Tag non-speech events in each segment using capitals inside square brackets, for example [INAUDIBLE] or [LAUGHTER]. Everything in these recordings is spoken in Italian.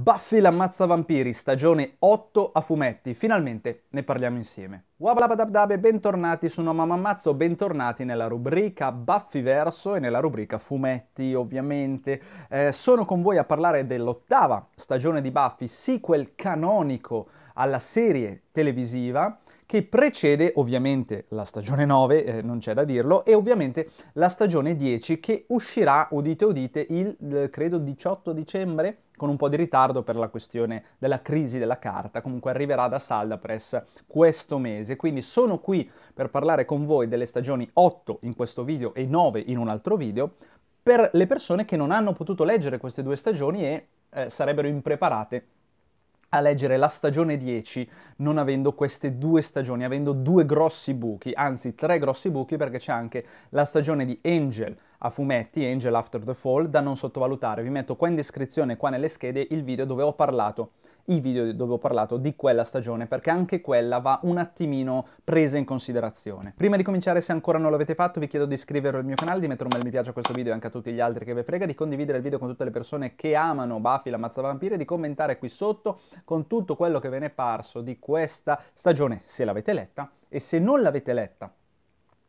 Buffy l'ammazza vampiri, stagione 8 a fumetti, finalmente ne parliamo insieme. Wablabadabdabe, bentornati su No Mamma Ammazzo, bentornati nella rubrica Buffy Verso e nella rubrica Fumetti, ovviamente. Eh, sono con voi a parlare dell'ottava stagione di Buffy, sequel canonico alla serie televisiva che precede ovviamente la stagione 9, eh, non c'è da dirlo, e ovviamente la stagione 10 che uscirà, udite udite, il eh, credo 18 dicembre con un po' di ritardo per la questione della crisi della carta, comunque arriverà da Saldapress questo mese. Quindi sono qui per parlare con voi delle stagioni 8 in questo video e 9 in un altro video, per le persone che non hanno potuto leggere queste due stagioni e eh, sarebbero impreparate a leggere la stagione 10 non avendo queste due stagioni, avendo due grossi buchi, anzi tre grossi buchi perché c'è anche la stagione di Angel a fumetti, Angel After the Fall, da non sottovalutare. Vi metto qua in descrizione, qua nelle schede, il video dove ho parlato i video dove ho parlato di quella stagione, perché anche quella va un attimino presa in considerazione. Prima di cominciare, se ancora non l'avete fatto, vi chiedo di iscrivervi al mio canale, di mettere un bel mi piace a questo video e anche a tutti gli altri che ve frega, di condividere il video con tutte le persone che amano Buffy la mazza vampire, e di commentare qui sotto con tutto quello che ve ne è parso di questa stagione, se l'avete letta, e se non l'avete letta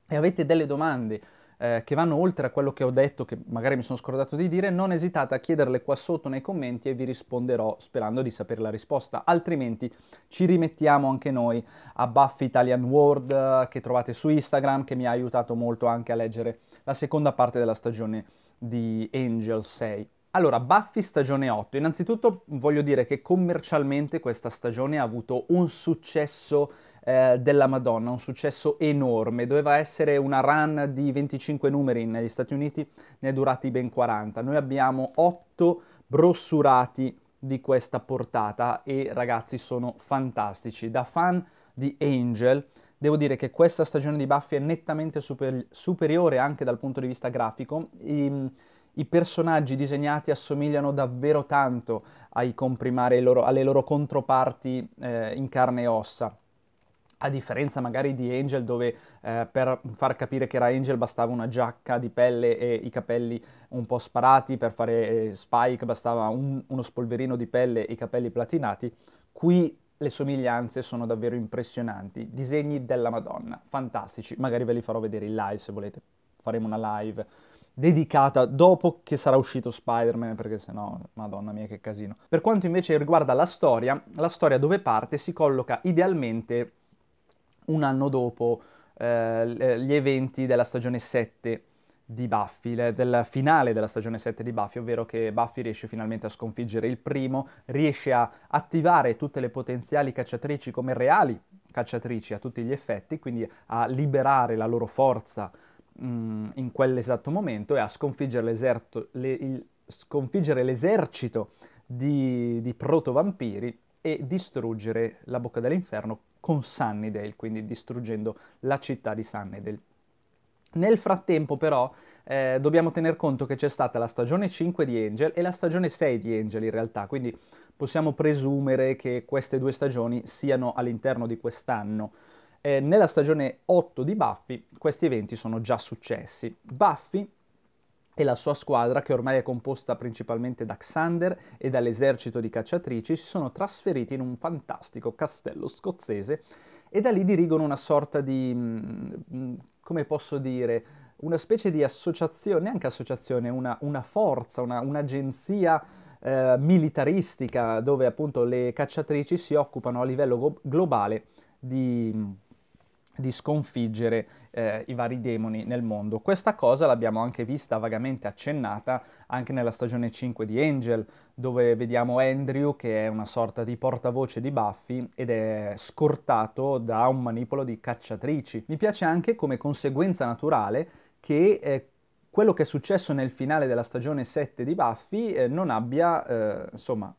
e avete delle domande eh, che vanno oltre a quello che ho detto, che magari mi sono scordato di dire, non esitate a chiederle qua sotto nei commenti e vi risponderò sperando di sapere la risposta. Altrimenti ci rimettiamo anche noi a Buff Italian World eh, che trovate su Instagram, che mi ha aiutato molto anche a leggere la seconda parte della stagione di Angel 6. Allora, Buffy stagione 8. Innanzitutto voglio dire che commercialmente questa stagione ha avuto un successo eh, della Madonna, un successo enorme, doveva essere una run di 25 numeri negli Stati Uniti, ne è durati ben 40. Noi abbiamo 8 brossurati di questa portata e ragazzi sono fantastici. Da fan di Angel devo dire che questa stagione di Buffy è nettamente super- superiore anche dal punto di vista grafico. I, ehm, i personaggi disegnati assomigliano davvero tanto ai comprimari, loro, alle loro controparti eh, in carne e ossa. A differenza magari di Angel, dove eh, per far capire che era Angel bastava una giacca di pelle e i capelli un po' sparati, per fare eh, Spike bastava un, uno spolverino di pelle e i capelli platinati, qui le somiglianze sono davvero impressionanti. Disegni della Madonna, fantastici. Magari ve li farò vedere in live se volete. Faremo una live dedicata dopo che sarà uscito Spider-Man, perché sennò, madonna mia che casino. Per quanto invece riguarda la storia, la storia dove parte si colloca idealmente un anno dopo eh, gli eventi della stagione 7 di Buffy, le, del finale della stagione 7 di Buffy, ovvero che Buffy riesce finalmente a sconfiggere il primo, riesce a attivare tutte le potenziali cacciatrici come reali cacciatrici a tutti gli effetti, quindi a liberare la loro forza mh, mm, in quell'esatto momento e a sconfiggere, le, il, sconfiggere l'esercito di, di proto-vampiri e distruggere la bocca dell'inferno con Sunnydale, quindi distruggendo la città di Sunnydale. Nel frattempo però eh, dobbiamo tener conto che c'è stata la stagione 5 di Angel e la stagione 6 di Angel in realtà, quindi possiamo presumere che queste due stagioni siano all'interno di quest'anno. Eh, nella stagione 8 di Buffy questi eventi sono già successi. Buffy e la sua squadra, che ormai è composta principalmente da Xander e dall'esercito di cacciatrici, si sono trasferiti in un fantastico castello scozzese e da lì dirigono una sorta di, mm, mm, come posso dire, una specie di associazione, neanche associazione, una, una forza, una, un'agenzia eh, militaristica dove appunto le cacciatrici si occupano a livello go- globale di mm, di sconfiggere eh, i vari demoni nel mondo. Questa cosa l'abbiamo anche vista vagamente accennata anche nella stagione 5 di Angel, dove vediamo Andrew che è una sorta di portavoce di Buffy ed è scortato da un manipolo di cacciatrici. Mi piace anche come conseguenza naturale che eh, quello che è successo nel finale della stagione 7 di Buffy eh, non abbia, eh, insomma,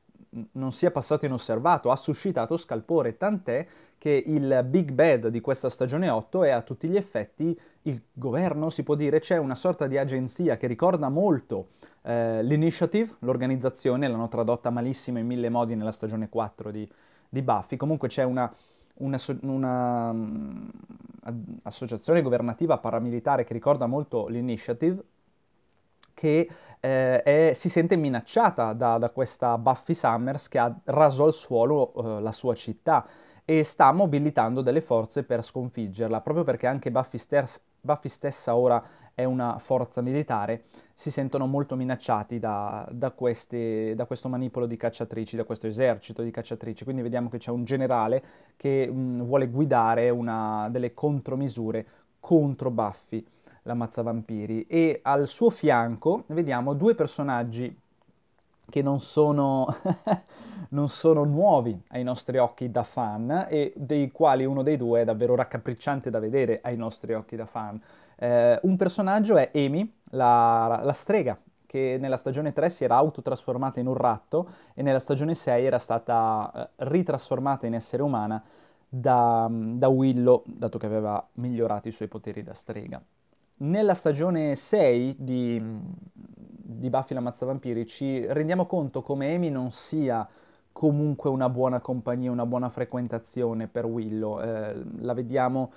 non sia passato inosservato, ha suscitato scalpore, tant'è che il big bad di questa stagione 8 è a tutti gli effetti il governo, si può dire, c'è una sorta di agenzia che ricorda molto eh, l'Initiative, l'organizzazione, l'hanno tradotta malissimo in mille modi nella stagione 4 di, di Buffy, comunque c'è una, una, una mm, associazione governativa paramilitare che ricorda molto l'Initiative, che eh, è, si sente minacciata da, da, questa Buffy Summers che ha raso al suolo eh, la sua città e sta mobilitando delle forze per sconfiggerla, proprio perché anche Buffy, sters, Buffy stessa ora è una forza militare, si sentono molto minacciati da, da, queste, da, questo manipolo di cacciatrici, da questo esercito di cacciatrici. Quindi vediamo che c'è un generale che mh, mm, vuole guidare una, delle contromisure contro Buffy la mazza vampiri e al suo fianco vediamo due personaggi che non sono, [LAUGHS] non sono, nuovi ai nostri occhi da fan e dei quali uno dei due è davvero raccapricciante da vedere ai nostri occhi da fan. Eh, un personaggio è Amy, la, la strega, che nella stagione 3 si era autotrasformata in un ratto e nella stagione 6 era stata eh, ritrasformata in essere umana da, da Willow, dato che aveva migliorato i suoi poteri da strega nella stagione 6 di, di Buffy la mazza vampiri ci rendiamo conto come Amy non sia comunque una buona compagnia, una buona frequentazione per Willow. Eh, la vediamo,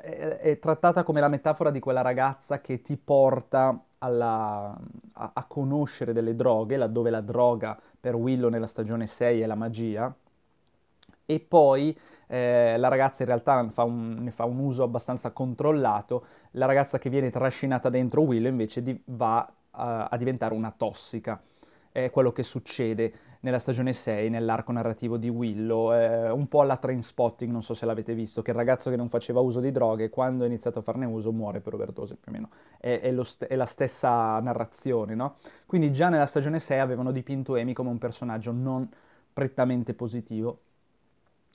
è, eh, è, trattata come la metafora di quella ragazza che ti porta alla, a, a conoscere delle droghe, laddove la droga per Willow nella stagione 6 è la magia, e poi eh, la ragazza in realtà fa un, ne fa un uso abbastanza controllato, la ragazza che viene trascinata dentro Willow invece di, va a, a diventare una tossica è quello che succede nella stagione 6, nell'arco narrativo di Willow, eh, un po' alla train spotting, non so se l'avete visto, che il ragazzo che non faceva uso di droghe, quando ha iniziato a farne uso, muore per overdose più o meno. È, è, st- è la stessa narrazione, no? Quindi già nella stagione 6 avevano dipinto Amy come un personaggio non prettamente positivo,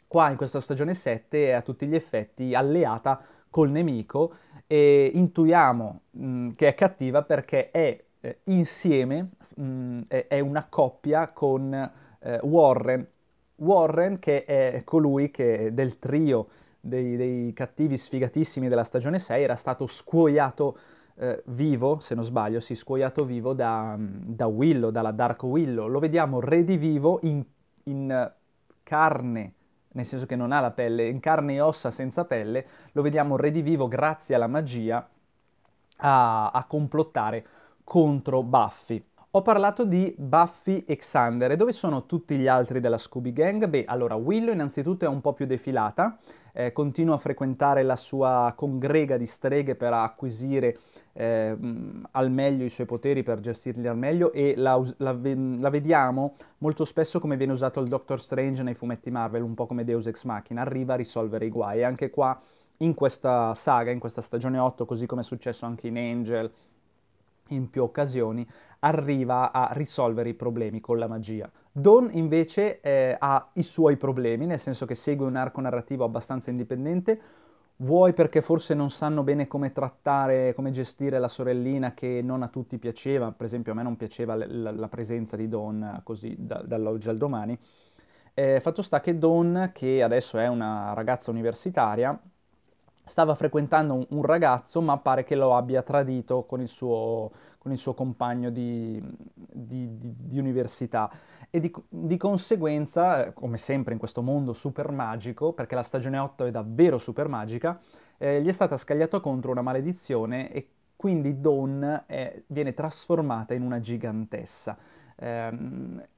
qua in questa stagione 7 è a tutti gli effetti alleata col nemico e intuiamo mh, mm, che è cattiva perché è eh, insieme, mh, mm, è, è, una coppia con eh, Warren. Warren che è colui che del trio dei, dei, cattivi sfigatissimi della stagione 6 era stato scuoiato eh, vivo, se non sbaglio, si sì, scuoiato vivo da, mm, da, Willow, dalla Dark Willow. Lo vediamo redivivo in, in eh, carne nel senso che non ha la pelle, in carne e ossa senza pelle, lo vediamo redivivo grazie alla magia a, a complottare contro Buffy. Ho parlato di Buffy e Xander, e dove sono tutti gli altri della Scooby Gang? Beh, allora Willow innanzitutto è un po' più defilata, eh, continua a frequentare la sua congrega di streghe per acquisire eh, al meglio i suoi poteri per gestirli al meglio e la, la, la, vediamo molto spesso come viene usato il Doctor Strange nei fumetti Marvel, un po' come Deus Ex Machina, arriva a risolvere i guai. E Anche qua in questa saga, in questa stagione 8, così come è successo anche in Angel, in più occasioni, arriva a risolvere i problemi con la magia. Don invece eh, ha i suoi problemi, nel senso che segue un arco narrativo abbastanza indipendente, vuoi perché forse non sanno bene come trattare, come gestire la sorellina che non a tutti piaceva, per esempio a me non piaceva la, la presenza di Don così da, dall'oggi al domani. Eh, fatto sta che Don, che adesso è una ragazza universitaria, stava frequentando un, un ragazzo ma pare che lo abbia tradito con il suo, con il suo compagno di, di, di, di università e di, di, conseguenza, come sempre in questo mondo super magico, perché la stagione 8 è davvero super magica, eh, gli è stata scagliata contro una maledizione e quindi Dawn è, eh, viene trasformata in una gigantessa. Eh,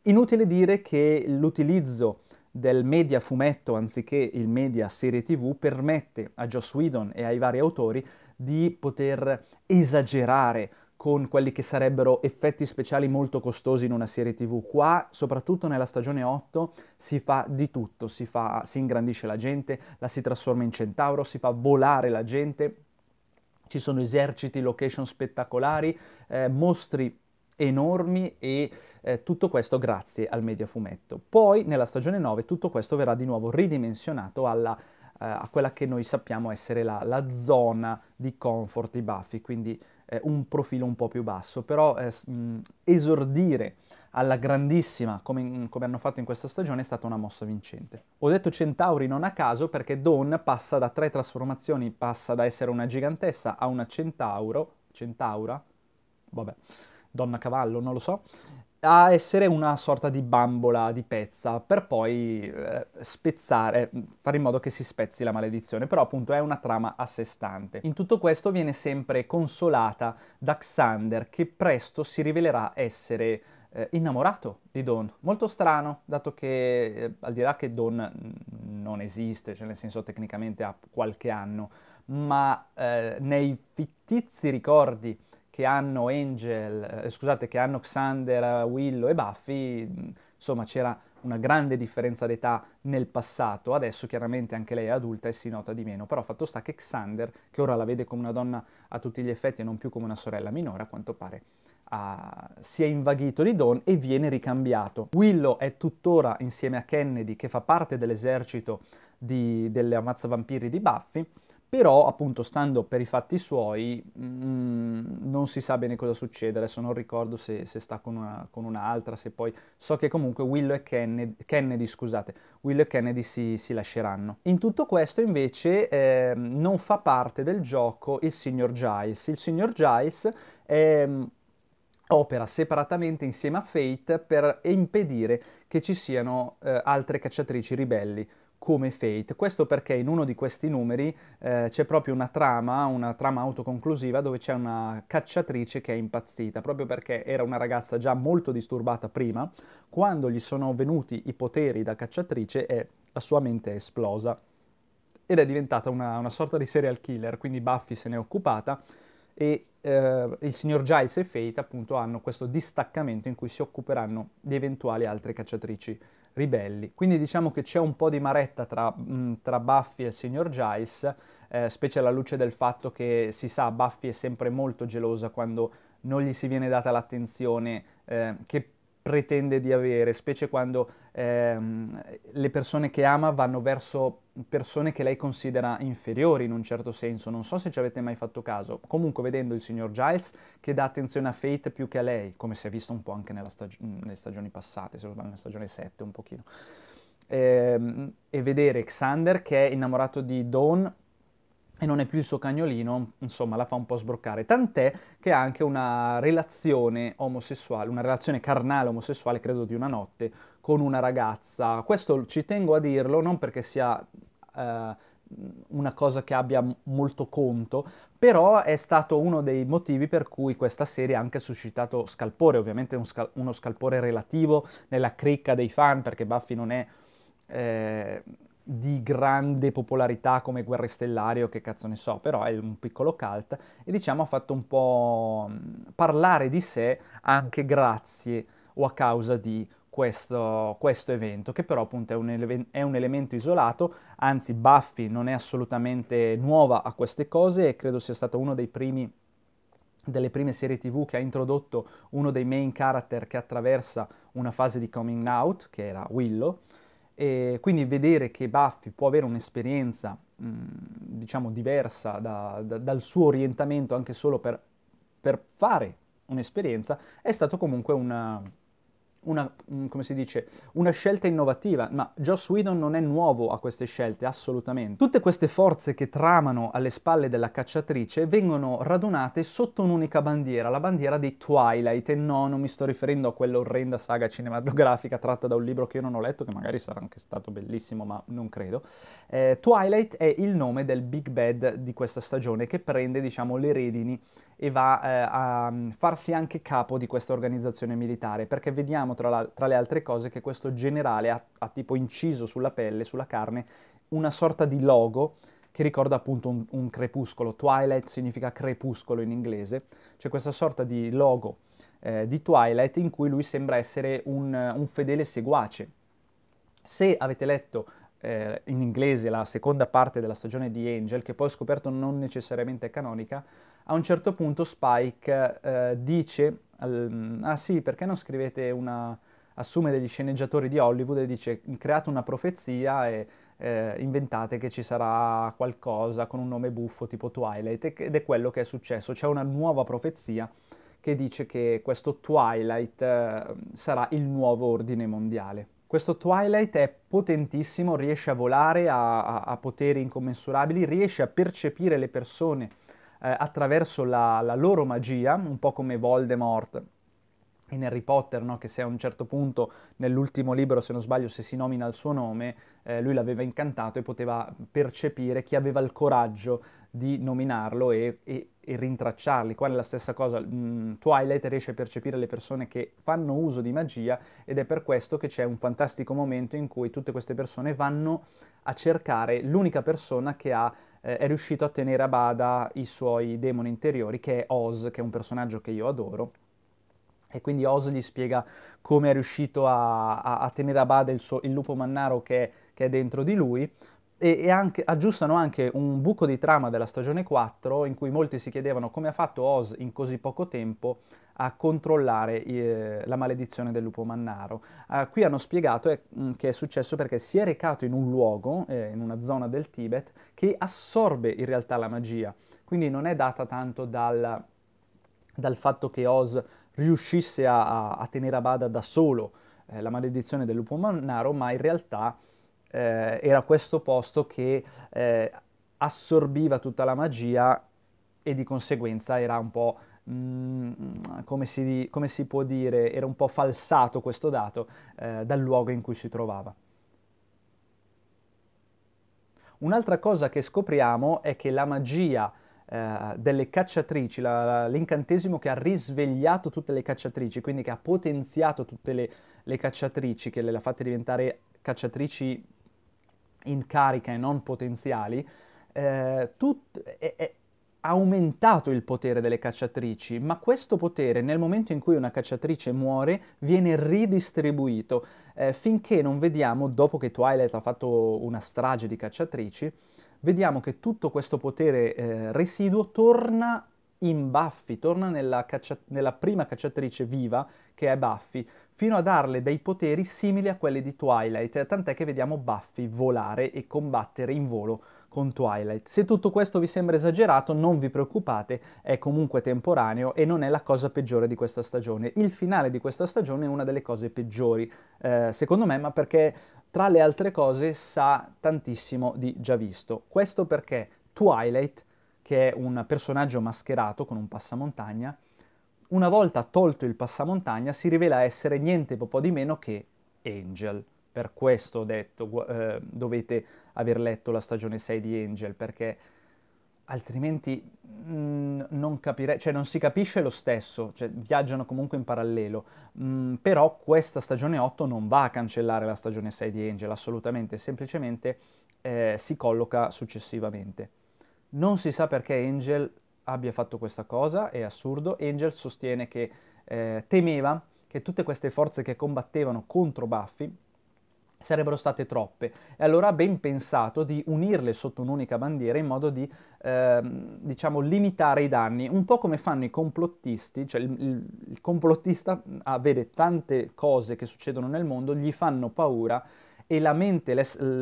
inutile dire che l'utilizzo del media fumetto anziché il media serie tv permette a Joss Whedon e ai vari autori di poter esagerare con quelli che sarebbero effetti speciali molto costosi in una serie TV. Qua, soprattutto nella stagione 8, si fa di tutto, si, fa, si ingrandisce la gente, la si trasforma in centauro, si fa volare la gente, ci sono eserciti, location spettacolari, eh, mostri enormi e eh, tutto questo grazie al media fumetto. Poi nella stagione 9 tutto questo verrà di nuovo ridimensionato alla, eh, a quella che noi sappiamo essere la, la zona di comfort i baffi, quindi eh, un profilo un po' più basso, però eh, esordire alla grandissima, come, come, hanno fatto in questa stagione, è stata una mossa vincente. Ho detto Centauri non a caso perché Dawn passa da tre trasformazioni, passa da essere una gigantessa a una centauro, centaura, vabbè, donna cavallo, non lo so, a essere una sorta di bambola di pezza per poi eh, spezzare, mm, fare in modo che si spezzi la maledizione, però appunto è una trama a sé stante. In tutto questo viene sempre consolata da Xander che presto si rivelerà essere eh, innamorato di Don. Molto strano, dato che eh, al di là che Don mm, non esiste, cioè nel senso tecnicamente ha qualche anno, ma eh, nei fittizi ricordi che hanno Angel, eh, scusate, che hanno Xander, Willow e Buffy, insomma c'era una grande differenza d'età nel passato, adesso chiaramente anche lei è adulta e si nota di meno, però fatto sta che Xander, che ora la vede come una donna a tutti gli effetti e non più come una sorella minore, a quanto pare a... si è invaghito di Don e viene ricambiato. Willow è tuttora insieme a Kennedy, che fa parte dell'esercito delle ammazza vampiri di Buffy, però appunto stando per i fatti suoi mh, mm, non si sa bene cosa succede, adesso non ricordo se, se sta con, una, con, un'altra, se poi so che comunque Willow e Kennedy, Kennedy, scusate, Willow e Kennedy si, si, lasceranno. In tutto questo invece eh, non fa parte del gioco il signor Giles, il signor Giles è mm, opera separatamente insieme a Fate per impedire che ci siano eh, altre cacciatrici ribelli come Fate. Questo perché in uno di questi numeri eh, c'è proprio una trama, una trama autoconclusiva dove c'è una cacciatrice che è impazzita, proprio perché era una ragazza già molto disturbata prima, quando gli sono venuti i poteri da cacciatrice è, la sua mente è esplosa ed è diventata una, una sorta di serial killer, quindi Buffy se n'è occupata e eh, il signor Giles e Fate appunto hanno questo distaccamento in cui si occuperanno di eventuali altre cacciatrici ribelli. Quindi diciamo che c'è un po' di maretta tra, mh, mm, tra Buffy e il signor Giles, eh, specie alla luce del fatto che si sa Buffy è sempre molto gelosa quando non gli si viene data l'attenzione eh, che pretende di avere, specie quando ehm, le persone che ama vanno verso persone che lei considera inferiori in un certo senso. Non so se ci avete mai fatto caso. Comunque vedendo il signor Giles che dà attenzione a Fate più che a lei, come si è visto un po' anche stag- nelle stagioni passate, se non sbaglio nella stagione 7 un pochino. Ehm, e vedere Xander che è innamorato di Dawn e non è più il suo cagnolino, insomma la fa un po' sbroccare, tant'è che ha anche una relazione omosessuale, una relazione carnale omosessuale, credo di una notte, con una ragazza. Questo ci tengo a dirlo non perché sia eh, una cosa che abbia molto conto, però è stato uno dei motivi per cui questa serie ha anche suscitato scalpore, ovviamente un scal- uno scalpore relativo nella cricca dei fan, perché Buffy non è... Eh, di grande popolarità come Guerre Stellari o che cazzo ne so, però è un piccolo cult e diciamo ha fatto un po' parlare di sé anche grazie o a causa di questo, questo evento, che però appunto è un, ele- è un, elemento isolato, anzi Buffy non è assolutamente nuova a queste cose e credo sia stato uno dei primi delle prime serie tv che ha introdotto uno dei main character che attraversa una fase di coming out, che era Willow, e quindi vedere che Buffy può avere un'esperienza, mh, diciamo, diversa da, da, dal suo orientamento anche solo per, per fare un'esperienza, è stato comunque una, una, mm, come si dice, una scelta innovativa, ma Joss Whedon non è nuovo a queste scelte, assolutamente. Tutte queste forze che tramano alle spalle della cacciatrice vengono radunate sotto un'unica bandiera, la bandiera di Twilight, e no, non mi sto riferendo a quell'orrenda saga cinematografica tratta da un libro che io non ho letto, che magari sarà anche stato bellissimo, ma non credo. Eh, Twilight è il nome del big bad di questa stagione che prende, diciamo, le redini e va eh, a mm, farsi anche capo di questa organizzazione militare, perché vediamo tra, la, tra le altre cose che questo generale ha, ha, tipo inciso sulla pelle, sulla carne, una sorta di logo che ricorda appunto un, un crepuscolo, twilight significa crepuscolo in inglese, c'è questa sorta di logo eh, di Twilight in cui lui sembra essere un, un fedele seguace. Se avete letto eh, in inglese la seconda parte della stagione di Angel, che poi ho scoperto non necessariamente è canonica, a un certo punto Spike eh, dice, ah sì, perché non scrivete una... assume degli sceneggiatori di Hollywood e dice create una profezia e eh, inventate che ci sarà qualcosa con un nome buffo tipo Twilight ed è quello che è successo, c'è una nuova profezia che dice che questo Twilight eh, sarà il nuovo ordine mondiale. Questo Twilight è potentissimo, riesce a volare ha, a, a poteri incommensurabili, riesce a percepire le persone eh, attraverso la, la, loro magia, un po' come Voldemort in Harry Potter, no? che se a un certo punto nell'ultimo libro, se non sbaglio, se si nomina il suo nome, eh, lui l'aveva incantato e poteva percepire chi aveva il coraggio di nominarlo e, e, e rintracciarli. Qua è la stessa cosa, mm, Twilight riesce a percepire le persone che fanno uso di magia ed è per questo che c'è un fantastico momento in cui tutte queste persone vanno a cercare l'unica persona che ha eh, è riuscito a tenere a bada i suoi demoni interiori, che è Oz, che è un personaggio che io adoro. E quindi Oz gli spiega come è riuscito a, a, a tenere a bada il, suo, il lupo mannaro che, che è dentro di lui, e, anche, aggiustano anche un buco di trama della stagione 4 in cui molti si chiedevano come ha fatto Oz in così poco tempo a controllare eh, la maledizione del lupo mannaro. Eh, qui hanno spiegato eh, che è successo perché si è recato in un luogo, eh, in una zona del Tibet, che assorbe in realtà la magia, quindi non è data tanto dal, dal fatto che Oz riuscisse a, a, tenere a bada da solo eh, la maledizione del lupo mannaro, ma in realtà eh, era questo posto che eh, assorbiva tutta la magia e di conseguenza era un po'... Mm, come, si, come si, può dire, era un po' falsato questo dato eh, dal luogo in cui si trovava. Un'altra cosa che scopriamo è che la magia eh, delle cacciatrici, la, l'incantesimo che ha risvegliato tutte le cacciatrici, quindi che ha potenziato tutte le, le cacciatrici, che le ha fatte diventare cacciatrici in carica e non potenziali, eh, tut- è, è aumentato il potere delle cacciatrici, ma questo potere nel momento in cui una cacciatrice muore viene ridistribuito eh, finché non vediamo, dopo che Twilight ha fatto una strage di cacciatrici, vediamo che tutto questo potere eh, residuo torna in Buffy, torna nella, caccia- nella prima cacciatrice viva che è Buffy, fino a darle dei poteri simili a quelli di Twilight, tant'è che vediamo Buffy volare e combattere in volo con Twilight. Se tutto questo vi sembra esagerato, non vi preoccupate, è comunque temporaneo e non è la cosa peggiore di questa stagione. Il finale di questa stagione è una delle cose peggiori, eh, secondo me, ma perché tra le altre cose sa tantissimo di già visto. Questo perché Twilight che è un personaggio mascherato con un passamontagna, una volta tolto il passamontagna si rivela essere niente po' di meno che Angel. Per questo ho detto eh, dovete aver letto la stagione 6 di Angel, perché altrimenti mh, mm, non capirei, cioè non si capisce lo stesso, cioè, viaggiano comunque in parallelo, mh, mm, però questa stagione 8 non va a cancellare la stagione 6 di Angel, assolutamente, semplicemente eh, si colloca successivamente. Non si sa perché Angel abbia fatto questa cosa, è assurdo. Angel sostiene che eh, temeva che tutte queste forze che combattevano contro Buffy sarebbero state troppe e allora ha ben pensato di unirle sotto un'unica bandiera in modo di eh, diciamo limitare i danni un po' come fanno i complottisti cioè il, il, complottista ah, vede tante cose che succedono nel mondo gli fanno paura e la mente,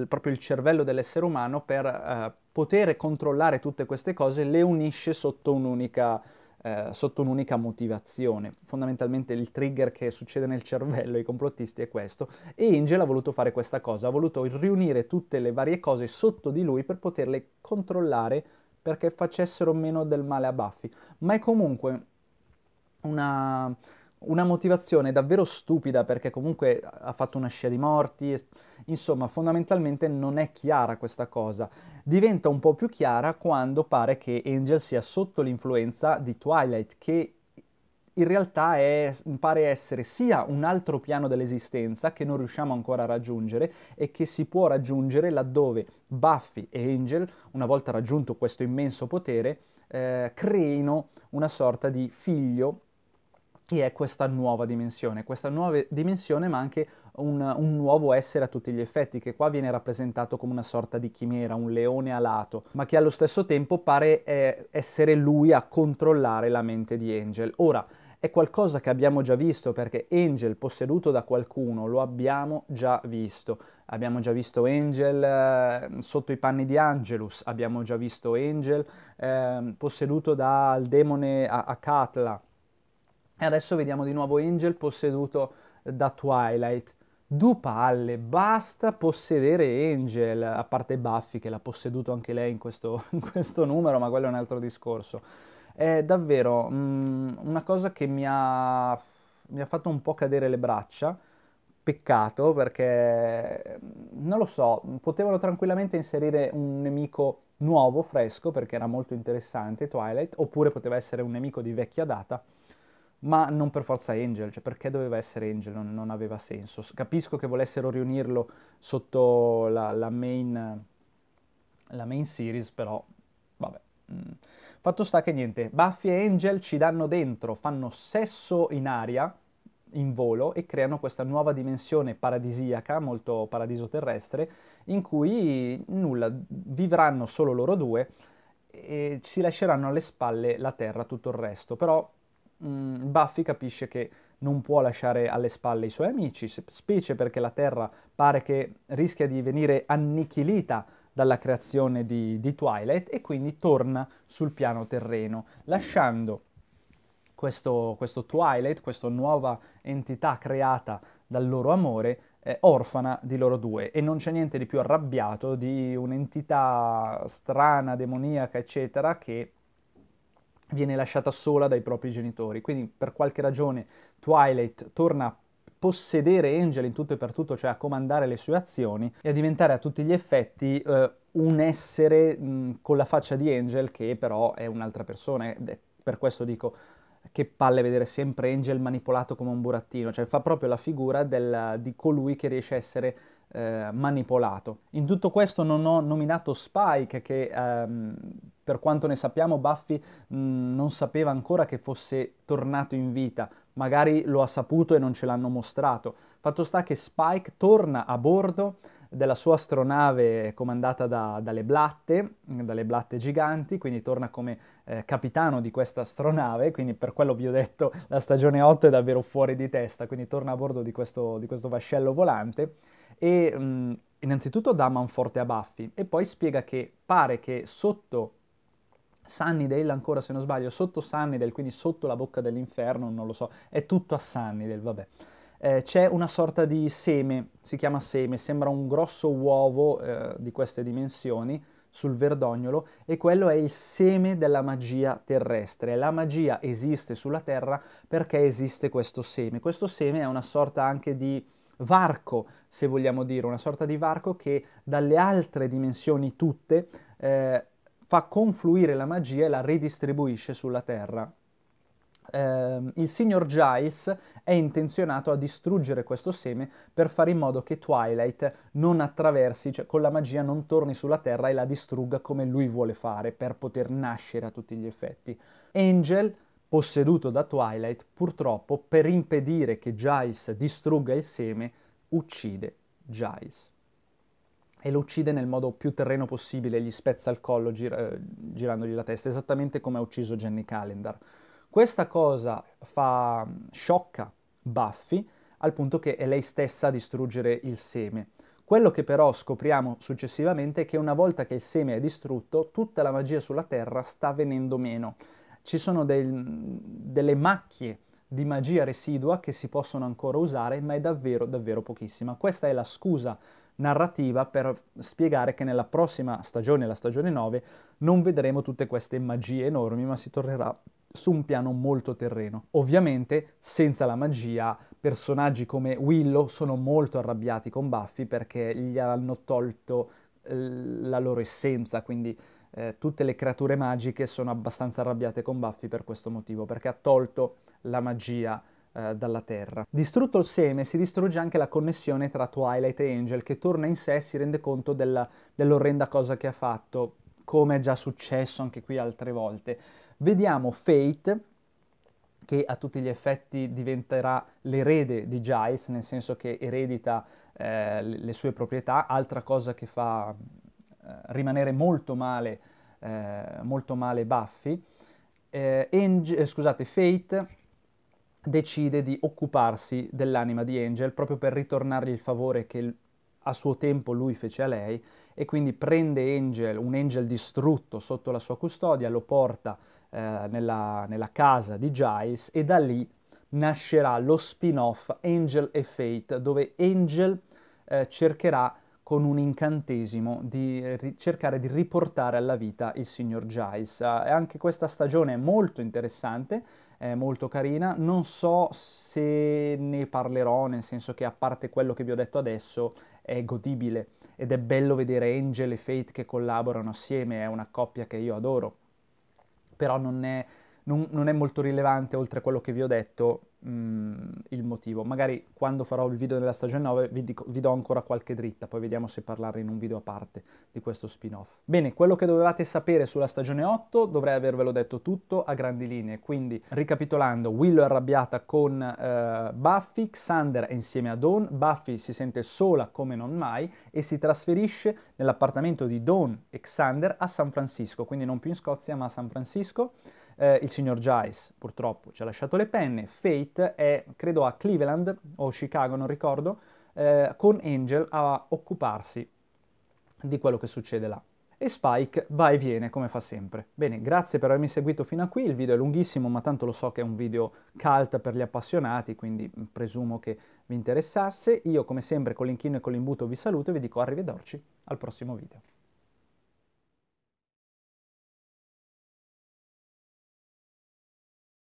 proprio il cervello dell'essere umano per eh, poter controllare tutte queste cose le unisce sotto un'unica, eh, sotto un'unica motivazione. Fondamentalmente il trigger che succede nel cervello ai complottisti è questo e Angel ha voluto fare questa cosa, ha voluto riunire tutte le varie cose sotto di lui per poterle controllare perché facessero meno del male a Buffy, ma è comunque una, una motivazione davvero stupida perché comunque ha fatto una scia di morti, insomma fondamentalmente non è chiara questa cosa. Diventa un po' più chiara quando pare che Angel sia sotto l'influenza di Twilight che in realtà è, pare essere sia un altro piano dell'esistenza che non riusciamo ancora a raggiungere e che si può raggiungere laddove Buffy e Angel, una volta raggiunto questo immenso potere, eh, creino una sorta di figlio che è questa nuova dimensione, questa nuova dimensione ma anche un, un, nuovo essere a tutti gli effetti, che qua viene rappresentato come una sorta di chimera, un leone alato, ma che allo stesso tempo pare eh, essere lui a controllare la mente di Angel. Ora, è qualcosa che abbiamo già visto perché Angel posseduto da qualcuno lo abbiamo già visto. Abbiamo già visto Angel eh, sotto i panni di Angelus, abbiamo già visto Angel eh, posseduto dal demone a Akatla, e adesso vediamo di nuovo Angel posseduto eh, da Twilight. Due palle, basta possedere Angel, a parte Buffy che l'ha posseduto anche lei in questo, [LAUGHS] in questo numero, ma quello è un altro discorso. È davvero mh, mm, una cosa che mi ha, mi ha fatto un po' cadere le braccia, peccato perché, mm, non lo so, potevano tranquillamente inserire un nemico nuovo, fresco, perché era molto interessante Twilight, oppure poteva essere un nemico di vecchia data ma non per forza Angel, cioè perché doveva essere Angel, non, non aveva senso. Capisco che volessero riunirlo sotto la, la, main, la main series, però vabbè. Mm. Fatto sta che niente, Buffy e Angel ci danno dentro, fanno sesso in aria, in volo, e creano questa nuova dimensione paradisiaca, molto paradiso terrestre, in cui nulla, vivranno solo loro due e si lasceranno alle spalle la Terra tutto il resto, però mh, mm, Buffy capisce che non può lasciare alle spalle i suoi amici, specie perché la Terra pare che rischia di venire annichilita dalla creazione di, di Twilight e quindi torna sul piano terreno, lasciando questo, questo Twilight, questa nuova entità creata dal loro amore, eh, orfana di loro due e non c'è niente di più arrabbiato di un'entità strana, demoniaca, eccetera, che viene lasciata sola dai propri genitori. Quindi per qualche ragione Twilight torna a possedere Angel in tutto e per tutto, cioè a comandare le sue azioni e a diventare a tutti gli effetti eh, un essere mh, con la faccia di Angel che però è un'altra persona. Ed per questo dico che palle vedere sempre Angel manipolato come un burattino, cioè fa proprio la figura del, di colui che riesce a essere eh, manipolato. In tutto questo non ho nominato Spike che ehm, per quanto ne sappiamo Buffy mh, mm, non sapeva ancora che fosse tornato in vita, magari lo ha saputo e non ce l'hanno mostrato. Fatto sta che Spike torna a bordo della sua astronave comandata da, dalle blatte, mm, dalle blatte giganti, quindi torna come eh, capitano di questa astronave, quindi per quello vi ho detto la stagione 8 è davvero fuori di testa, quindi torna a bordo di questo, di questo vascello volante e mh, mm, innanzitutto dà manforte a Buffy e poi spiega che pare che sotto Sunnydale ancora se non sbaglio, sotto Sunnydale, quindi sotto la bocca dell'inferno, non lo so, è tutto a Sunnydale, vabbè. Eh, c'è una sorta di seme, si chiama seme, sembra un grosso uovo eh, di queste dimensioni sul verdognolo e quello è il seme della magia terrestre. La magia esiste sulla Terra perché esiste questo seme. Questo seme è una sorta anche di varco, se vogliamo dire, una sorta di varco che dalle altre dimensioni tutte eh, fa confluire la magia e la ridistribuisce sulla Terra. Eh, il signor Giles è intenzionato a distruggere questo seme per fare in modo che Twilight non attraversi, cioè con la magia non torni sulla Terra e la distrugga come lui vuole fare per poter nascere a tutti gli effetti. Angel posseduto da Twilight, purtroppo per impedire che Giles distrugga il seme, uccide Giles. E lo uccide nel modo più terreno possibile, gli spezza il collo gir- eh, girandogli la testa, esattamente come ha ucciso Jenny Calendar. Questa cosa fa mm, sciocca Buffy al punto che è lei stessa a distruggere il seme. Quello che però scopriamo successivamente è che una volta che il seme è distrutto, tutta la magia sulla Terra sta venendo meno ci sono del, delle macchie di magia residua che si possono ancora usare, ma è davvero, davvero pochissima. Questa è la scusa narrativa per spiegare che nella prossima stagione, la stagione 9, non vedremo tutte queste magie enormi, ma si tornerà su un piano molto terreno. Ovviamente, senza la magia, personaggi come Willow sono molto arrabbiati con Buffy perché gli hanno tolto eh, la loro essenza, quindi eh, tutte le creature magiche sono abbastanza arrabbiate con Buffy per questo motivo, perché ha tolto la magia eh, dalla Terra. Distrutto il seme si distrugge anche la connessione tra Twilight e Angel, che torna in sé e si rende conto della, dell'orrenda cosa che ha fatto, come è già successo anche qui altre volte. Vediamo Fate, che a tutti gli effetti diventerà l'erede di Giles, nel senso che eredita eh, le sue proprietà, altra cosa che fa eh, rimanere molto male, eh, molto male Buffy, Eng- eh, scusate, Fate decide di occuparsi dell'anima di Angel proprio per ritornargli il favore che a suo tempo lui fece a lei e quindi prende Angel, un Angel distrutto sotto la sua custodia, lo porta eh, nella, nella, casa di Giles e da lì nascerà lo spin-off Angel e Fate dove Angel eh, cercherà con un incantesimo di cercare di riportare alla vita il signor Giles. Ah, anche questa stagione è molto interessante, è molto carina, non so se ne parlerò, nel senso che a parte quello che vi ho detto adesso è godibile ed è bello vedere Angel e Fate che collaborano assieme, è una coppia che io adoro, però non è, non, non è molto rilevante oltre a quello che vi ho detto mh, mm, il motivo. Magari quando farò il video della stagione 9 vi, dico, vi do ancora qualche dritta, poi vediamo se parlare in un video a parte di questo spin-off. Bene, quello che dovevate sapere sulla stagione 8 dovrei avervelo detto tutto a grandi linee, quindi ricapitolando, Willow è arrabbiata con eh, Buffy, Xander è insieme a Dawn, Buffy si sente sola come non mai e si trasferisce nell'appartamento di Dawn e Xander a San Francisco, quindi non più in Scozia ma a San Francisco eh, il signor Giles purtroppo ci ha lasciato le penne, Fate è credo a Cleveland o Chicago, non ricordo, eh, con Angel a occuparsi di quello che succede là. E Spike va e viene come fa sempre. Bene, grazie per avermi seguito fino a qui, il video è lunghissimo ma tanto lo so che è un video cult per gli appassionati, quindi presumo che vi interessasse. Io come sempre con l'inchino e con l'imbuto vi saluto e vi dico arrivederci al prossimo video.